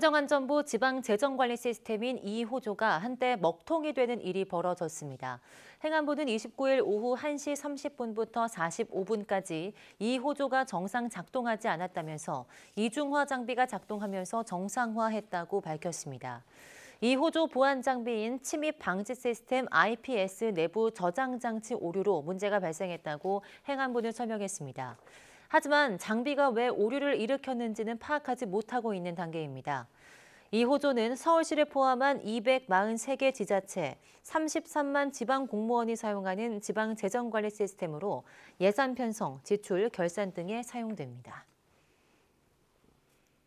행정안전부 지방재정관리 시스템인 이호조가 한때 먹통이 되는 일이 벌어졌습니다. 행안부는 29일 오후 1시 30분부터 45분까지 이호조가 정상 작동하지 않았다면서 이중화 장비가 작동하면서 정상화했다고 밝혔습니다. 이호조 보안 장비인 침입 방지 시스템 IPS 내부 저장 장치 오류로 문제가 발생했다고 행안부는 설명했습니다. 하지만 장비가 왜 오류를 일으켰는지는 파악하지 못하고 있는 단계입니다. 이 호조는 서울시를 포함한 243개 지자체, 33만 지방 공무원이 사용하는 지방 재정관리 시스템으로 예산 편성, 지출, 결산 등에 사용됩니다.